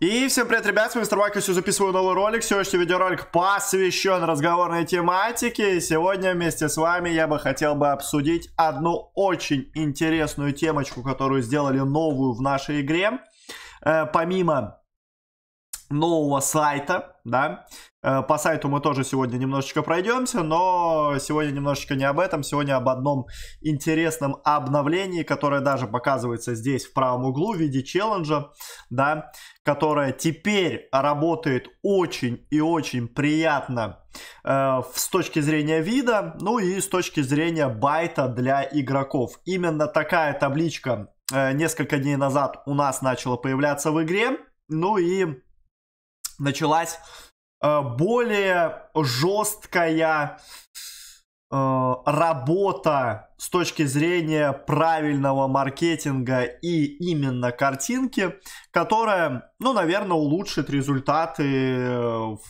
И всем привет, ребят, с вами Мистер Майк, я записываю новый ролик. Сегодняшний видеоролик посвящен разговорной тематике. И сегодня вместе с вами я бы хотел бы обсудить одну очень интересную темочку, которую сделали новую в нашей игре. Э, помимо нового сайта, да, Э, по сайту мы тоже сегодня немножечко пройдемся, но сегодня немножечко не об этом, сегодня об одном интересном обновлении, которое даже показывается здесь в правом углу в виде челленджа, да, которое теперь работает очень и очень приятно э, с точки зрения вида, ну и с точки зрения байта для игроков. Именно такая табличка э, несколько дней назад у нас начала появляться в игре, ну и началась Э, более жесткая э, работа с точки зрения правильного маркетинга и именно картинки, которая, ну, наверное, улучшит результаты э, в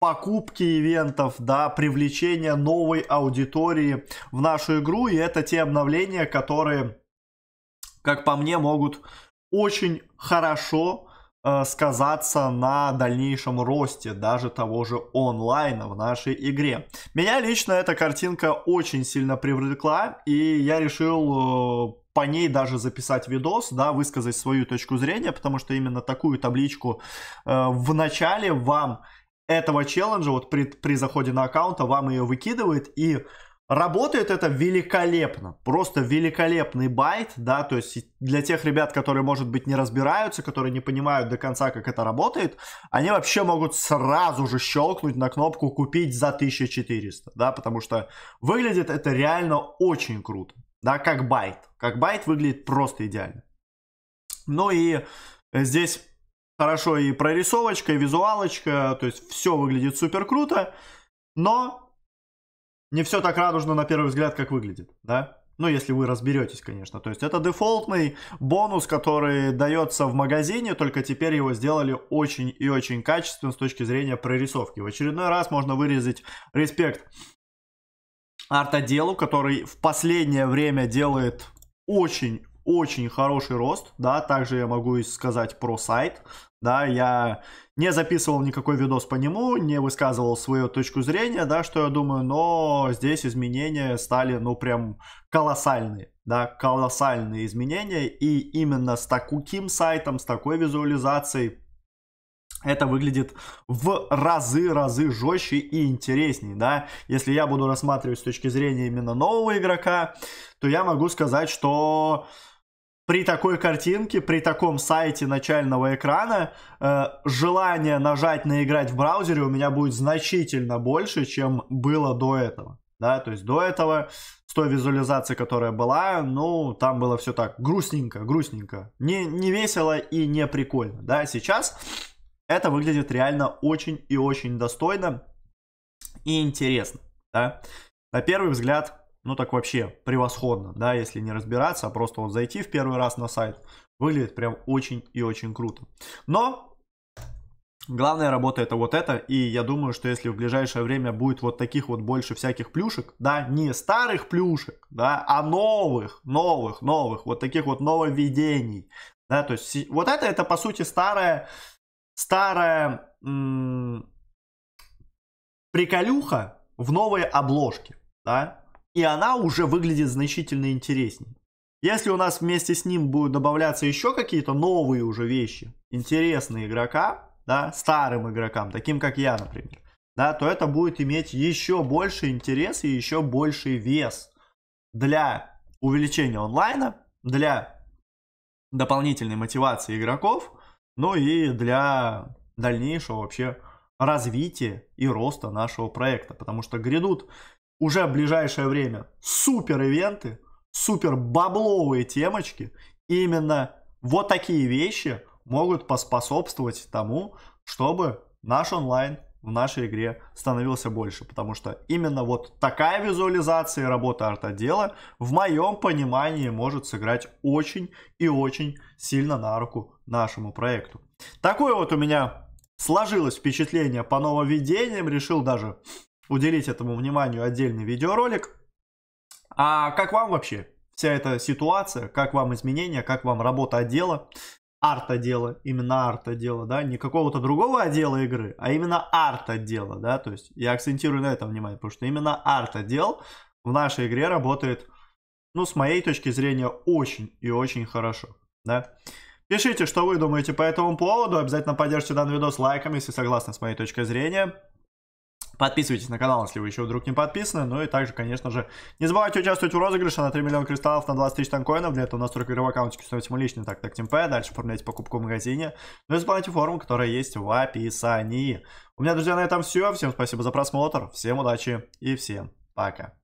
покупки ивентов, да, привлечения новой аудитории в нашу игру. И это те обновления, которые, как по мне, могут очень хорошо Э, сказаться на дальнейшем росте даже того же онлайна в нашей игре. Меня лично эта картинка очень сильно привлекла, и я решил э, по ней даже записать видос, да, высказать свою точку зрения, потому что именно такую табличку э, в начале вам этого челленджа, вот при, при заходе на аккаунта, вам ее выкидывает, и Работает это великолепно, просто великолепный байт, да, то есть для тех ребят, которые, может быть, не разбираются, которые не понимают до конца, как это работает, они вообще могут сразу же щелкнуть на кнопку «Купить за 1400», да, потому что выглядит это реально очень круто, да, как байт, как байт выглядит просто идеально. Ну и здесь хорошо и прорисовочка, и визуалочка, то есть все выглядит супер круто, но не все так радужно на первый взгляд, как выглядит, да? Ну, если вы разберетесь, конечно. То есть это дефолтный бонус, который дается в магазине, только теперь его сделали очень и очень качественно с точки зрения прорисовки. В очередной раз можно вырезать респект арт артоделу, который в последнее время делает очень очень хороший рост, да, также я могу сказать про сайт, да, я не записывал никакой видос по нему, не высказывал свою точку зрения, да, что я думаю, но здесь изменения стали, ну, прям колоссальные, да, колоссальные изменения, и именно с таким сайтом, с такой визуализацией, это выглядит в разы-разы жестче и интересней, да. Если я буду рассматривать с точки зрения именно нового игрока, то я могу сказать, что при такой картинке, при таком сайте начального экрана э, желание нажать на играть в браузере у меня будет значительно больше, чем было до этого. Да, то есть до этого с той визуализацией, которая была, ну, там было все так грустненько, грустненько, не, не весело и не прикольно. Да, сейчас это выглядит реально очень и очень достойно и интересно. Да? На первый взгляд ну так вообще превосходно, да, если не разбираться, а просто вот зайти в первый раз на сайт, выглядит прям очень и очень круто. Но главная работа это вот это, и я думаю, что если в ближайшее время будет вот таких вот больше всяких плюшек, да, не старых плюшек, да, а новых, новых, новых, вот таких вот нововведений, да, то есть вот это, это по сути старая, старая приколюха в новой обложке, да, и она уже выглядит значительно интереснее. Если у нас вместе с ним будут добавляться еще какие-то новые уже вещи, интересные игрока, да, старым игрокам, таким как я, например, да, то это будет иметь еще больше интерес и еще больший вес для увеличения онлайна, для дополнительной мотивации игроков, ну и для дальнейшего вообще развития и роста нашего проекта, потому что грядут уже в ближайшее время супер ивенты, супер бабловые темочки. И именно вот такие вещи могут поспособствовать тому, чтобы наш онлайн в нашей игре становился больше, потому что именно вот такая визуализация работы арт-отдела в моем понимании может сыграть очень и очень сильно на руку нашему проекту. Такое вот у меня сложилось впечатление по нововведениям, решил даже уделить этому вниманию отдельный видеоролик. А как вам вообще вся эта ситуация, как вам изменения, как вам работа отдела, арт-отдела, именно арт-отдела, да, не какого-то другого отдела игры, а именно арт-отдела, да, то есть я акцентирую на этом внимание, потому что именно арт-отдел в нашей игре работает, ну, с моей точки зрения, очень и очень хорошо, да. Пишите, что вы думаете по этому поводу, обязательно поддержите данный видос лайком, если согласны с моей точкой зрения. Подписывайтесь на канал, если вы еще вдруг не подписаны. Ну и также, конечно же, не забывайте участвовать в розыгрыше на 3 миллиона кристаллов на 20 тысяч танкоинов. Для этого настройка игрового аккаунта становится мой личный, так, так, ТМП. Дальше оформляйте покупку в магазине. Ну и заполняйте форму, которая есть в описании. У меня, друзья, на этом все. Всем спасибо за просмотр. Всем удачи и всем пока.